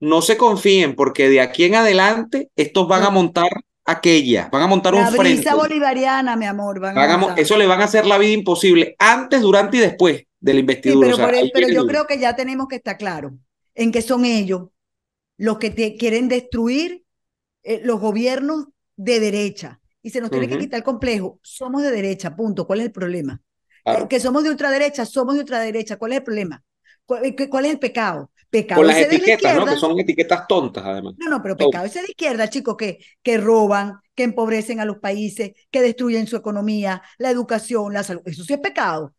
no se confíen porque de aquí en adelante estos van a montar aquella, van a montar un frente. La brisa bolivariana, mi amor. Van eso le van a hacer la vida imposible antes, durante y después del investidor. pero, e, yo creo que ya tenemos que estar claro en que son ellos los que quieren destruir eh, los gobiernos de derecha. Y se nos tiene que quitar el complejo. Somos de derecha, punto. ¿Cuál es el problema? Porque Que somos de ultraderecha, somos de ultraderecha. ¿Cuál es el problema? cuál eh, es el pecado? Pecado Con las etiquetas, ¿no? Que son etiquetas tontas, además. No, no, pero pecado oh. ese de izquierda, chicos, que, que roban, que empobrecen a los países, que destruyen su economía, la educación, la salud. Eso sí es pecado.